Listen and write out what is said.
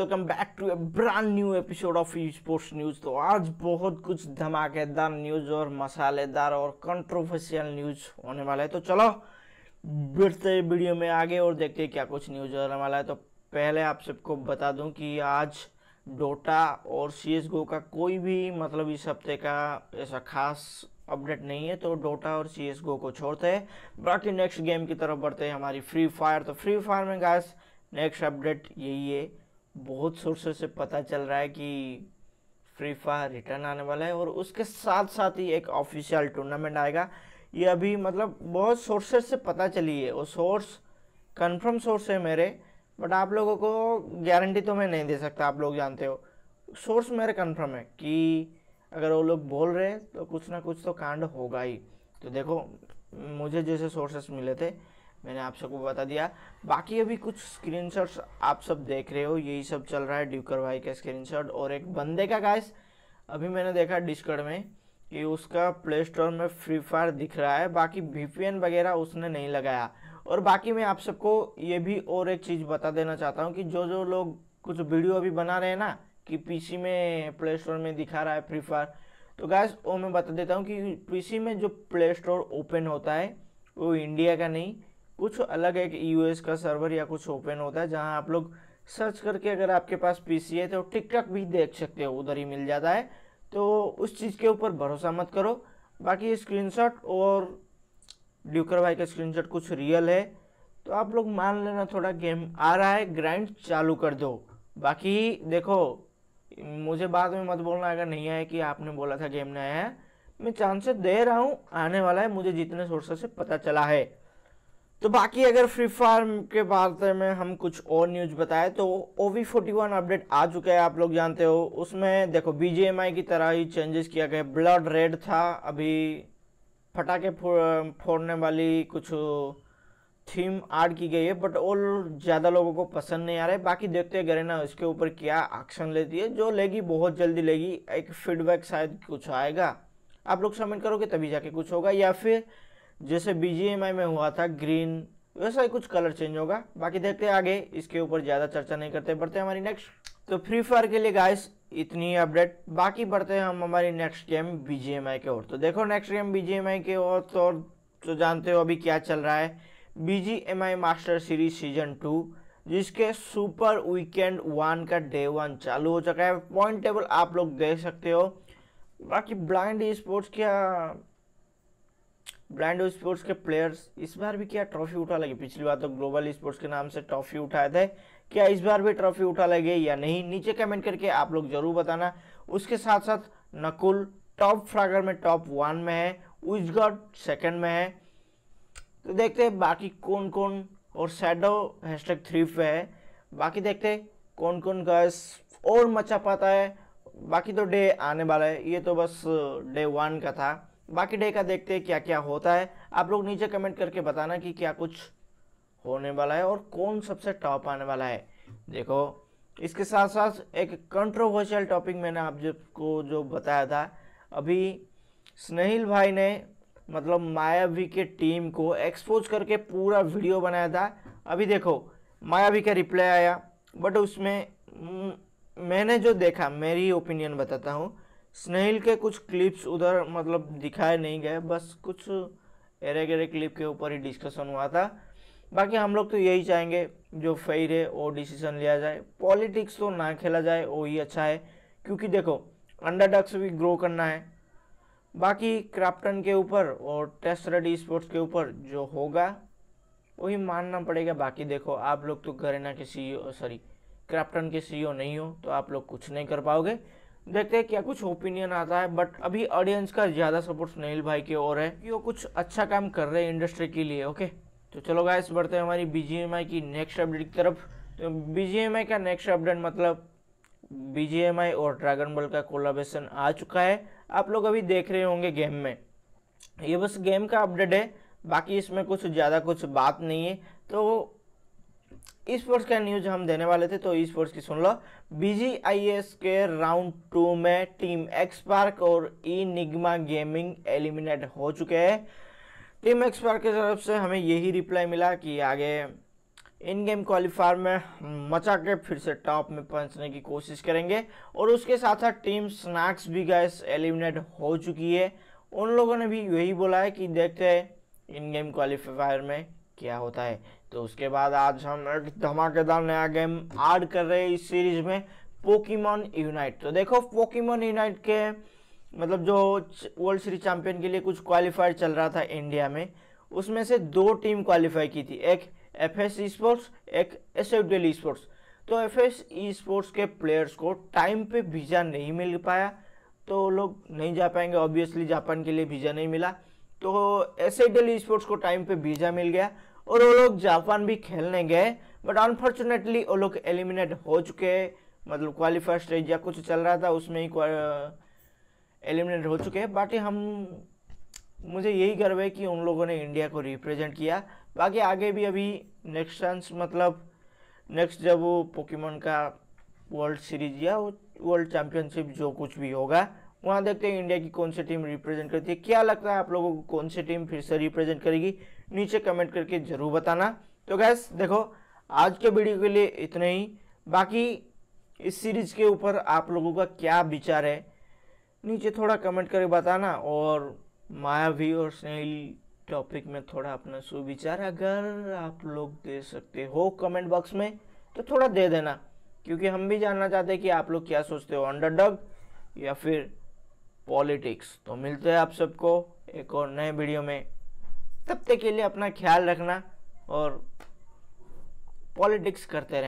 welcome back to a brand new episode of E sports news तो आज बहुत कुछ धमाकेदार न्यूज़ और मसालेदार और कंट्रोवर्शियल न्यूज़ होने वाला है तो चलो बढ़ते वीडियो में आगे और देखते क्या कुछ न्यूज़ होने वाला है तो पहले आप सबको बता दूं कि आज डोटा और सी का कोई भी मतलब इस हफ्ते का ऐसा खास अपडेट नहीं है तो डोटा और सी को छोड़ते हैं बाकी नेक्स्ट गेम की तरफ बढ़ते हैं हमारी फ्री फायर तो फ्री फायर में गैस नेक्स्ट अपडेट यही है बहुत सोर्सेस से पता चल रहा है कि फ्री फायर रिटर्न आने वाला है और उसके साथ साथ ही एक ऑफिशियल टूर्नामेंट आएगा ये अभी मतलब बहुत सोर्सेस से पता चली है वो सोर्स कंफर्म सोर्स है मेरे बट आप लोगों को गारंटी तो मैं नहीं दे सकता आप लोग जानते हो सोर्स मेरे कंफर्म है कि अगर वो लोग बोल रहे हैं तो कुछ ना कुछ तो कांड होगा ही तो देखो मुझे जैसे सोर्सेस मिले थे मैंने आप सबको बता दिया बाकी अभी कुछ स्क्रीनशॉट्स आप सब देख रहे हो यही सब चल रहा है ड्यूकर भाई का स्क्रीनशॉट और एक बंदे का गाइस अभी मैंने देखा डिस्कर्ड में कि उसका प्ले स्टोर में फ्री फायर दिख रहा है बाकी वीपीएन वगैरह उसने नहीं लगाया और बाकी मैं आप सबको ये भी और एक चीज़ बता देना चाहता हूँ कि जो जो लोग कुछ वीडियो अभी बना रहे हैं ना कि पीसी में प्ले स्टोर में दिखा रहा है फ्री फायर तो गैस वो मैं बता देता हूँ कि पीसी में जो प्ले स्टोर ओपन होता है वो इंडिया का नहीं कुछ अलग एक यूएस e का सर्वर या कुछ ओपन होता है जहाँ आप लोग सर्च करके अगर आपके पास पीसी है तो टिकटॉक भी देख सकते हो उधर ही मिल जाता है तो उस चीज़ के ऊपर भरोसा मत करो बाकी स्क्रीनशॉट और ड्यूकर भाई का स्क्रीनशॉट कुछ रियल है तो आप लोग मान लेना थोड़ा गेम आ रहा है ग्राइंड चालू कर दो बाकी देखो मुझे बाद में मत बोलना अगर नहीं आया कि आपने बोला था गेम नहीं आया है मैं चांसेस दे रहा हूँ आने वाला है मुझे जितने सोर्सेस से पता चला है तो बाकी अगर फ्री फायर के बारे में हम कुछ और न्यूज बताएं तो O V forty one update आ चुका है आप लोग जानते हो उसमें देखो बी जे एम आई की तरह ही चेंजेस किया गया ब्लड रेड था अभी फटाके फोड़ने वाली कुछ थीम ऐड की गई है बट और ज़्यादा लोगों को पसंद नहीं आ रहा है बाकी देखते हैं गरेना इसके ऊपर क्या एक्शन लेती है जो लेगी बहुत जल्दी लेगी एक फीडबैक शायद कुछ आएगा आप लोग सबमिट करोगे तभी जाके कुछ होगा या फिर जैसे बी में हुआ था ग्रीन वैसा ही कुछ कलर चेंज होगा बाकी देखते हैं आगे इसके ऊपर ज़्यादा चर्चा नहीं करते बढ़ते हमारी नेक्स्ट तो फ्री फायर के लिए गाइस इतनी अपडेट बाकी बढ़ते हैं हम हमारी नेक्स्ट गेम बी के ओर तो देखो नेक्स्ट गेम बी के ओर तो, तो जानते हो अभी क्या चल रहा है BGMI master series season two जिसके सुपर वीकेंड वन का डे वन चालू हो चुका है पॉइंट टेबल आप लोग देख सकते हो बाकी ब्लाइंड स्पोर्ट्स क्या ब्रांड स्पोर्ट्स के प्लेयर्स इस बार भी क्या ट्रॉफी उठा लगे पिछली बार तो ग्लोबल स्पोर्ट्स के नाम से ट्रॉफी उठाए थे क्या इस बार भी ट्रॉफी उठा लगे या नहीं नीचे कमेंट करके आप लोग जरूर बताना उसके साथ साथ नकुल टॉप फ्रागर में टॉप वन में है उजगढ़ सेकंड में है तो देखते हैं बाकी कौन कौन और सैडो हैशटैग थ्री पे है बाकी देखते हैं कौन कौन गर्स और मचा पाता है बाकी तो डे आने वाला है ये तो बस डे वन का था बाकी डे का देखते हैं क्या क्या होता है आप लोग नीचे कमेंट करके बताना कि क्या कुछ होने वाला है और कौन सबसे टॉप आने वाला है देखो इसके साथ साथ एक कंट्रोवर्शियल टॉपिक मैंने आप को जो बताया था अभी स्नेहिल भाई ने मतलब मायावी के टीम को एक्सपोज करके पूरा वीडियो बनाया था अभी देखो मायावी का रिप्लाई आया बट उसमें मैंने जो देखा मेरी ओपिनियन बताता हूँ स्नेहिल के कुछ क्लिप्स उधर मतलब दिखाए नहीं गए बस कुछ एरे गेरे क्लिप के ऊपर ही डिस्कशन हुआ था बाकी हम लोग तो यही चाहेंगे जो फेयर है वो डिसीजन लिया जाए पॉलिटिक्स तो ना खेला जाए वो ही अच्छा है क्योंकि देखो अंडरडक्स भी ग्रो करना है बाकी क्राफ्टन के ऊपर और टेस्ट रेडी स्पोर्ट्स के ऊपर जो होगा वही मानना पड़ेगा बाकी देखो आप लोग तो घरेना के सीईओ सॉरी क्राफ्टन के सीईओ नहीं हो तो आप लोग कुछ नहीं कर पाओगे देखते हैं क्या कुछ ओपिनियन आता है बट अभी ऑडियंस का ज़्यादा सपोर्ट सुनील भाई की ओर है कि वो कुछ अच्छा काम कर रहे हैं इंडस्ट्री के लिए ओके तो चलो गाइस बढ़ते हैं हमारी बी की नेक्स्ट अपडेट की तरफ तो बी का नेक्स्ट अपडेट मतलब बी और ड्रैगन बॉल का कोलाबेशन आ चुका है आप लोग अभी देख रहे होंगे गेम में ये बस गेम का अपडेट है बाकी इसमें कुछ ज़्यादा कुछ बात नहीं है तो स्पोर्ट्स का न्यूज हम देने वाले थे तो स्पोर्ट्स की सुन लो बी के राउंड टू में टीम एक्स पार्क और ई निगमा गेमिंग एलिमिनेट हो चुके हैं टीम एक्स पार्क की तरफ से हमें यही रिप्लाई मिला कि आगे इन गेम क्वालिफायर में मचा के फिर से टॉप में पहुंचने की कोशिश करेंगे और उसके साथ साथ टीम स्नैक्स भी गैस एलिमिनेट हो चुकी है उन लोगों ने भी यही बोला है कि देखते हैं इन गेम क्वालिफायर में क्या होता है तो उसके बाद आज हम एक धमाकेदार नया गेम ऐड कर रहे हैं इस सीरीज में पोकीमॉन यूनाइट तो देखो पोकीमॉन यूनाइट के मतलब जो वर्ल्ड सीरीज चैंपियन के लिए कुछ क्वालिफायर चल रहा था इंडिया में उसमें से दो टीम क्वालिफाई की थी एक एफ एस ई स्पोर्ट्स एक S F Del E sports तो एफ एस ई स्पोर्ट्स के प्लेयर्स को टाइम पे वीज़ा नहीं मिल पाया तो लोग नहीं जा पाएंगे ऑब्वियसली जापान के लिए वीज़ा नहीं मिला तो S F Del E sports को टाइम पे वीज़ा मिल गया और वो लोग जापान भी खेलने गए बट अनफॉर्चुनेटली वो लोग एलिमिनेट हो चुके मतलब क्वालिफाइड स्टेज या कुछ चल रहा था उसमें ही एलिमिनेट हो चुके हैं बाकी हम मुझे यही गर्व है कि उन लोगों ने इंडिया को रिप्रेजेंट किया बाकी आगे भी अभी नेक्स्ट चांस मतलब नेक्स्ट जब वो पोकेमोन का वर्ल्ड सीरीज या वर्ल्ड चैम्पियनशिप जो कुछ भी होगा वहाँ देखते हैं इंडिया की कौन सी टीम रिप्रेजेंट करती है क्या लगता है आप लोगों को कौन सी टीम फिर से रिप्रेजेंट करेगी नीचे कमेंट करके ज़रूर बताना तो गैस देखो आज के वीडियो के लिए इतना ही बाकी इस सीरीज़ के ऊपर आप लोगों का क्या विचार है नीचे थोड़ा कमेंट करके बताना और मायावी और स्नेहिल टॉपिक में थोड़ा अपना सुविचार अगर आप लोग दे सकते हो कमेंट बॉक्स में तो थोड़ा दे देना क्योंकि हम भी जानना चाहते हैं कि आप लोग क्या सोचते हो अंडरडॉग या फिर पॉलिटिक्स तो मिलते हैं आप सबको एक और नए वीडियो में तब तक के लिए अपना ख्याल रखना और पॉलिटिक्स करते रहें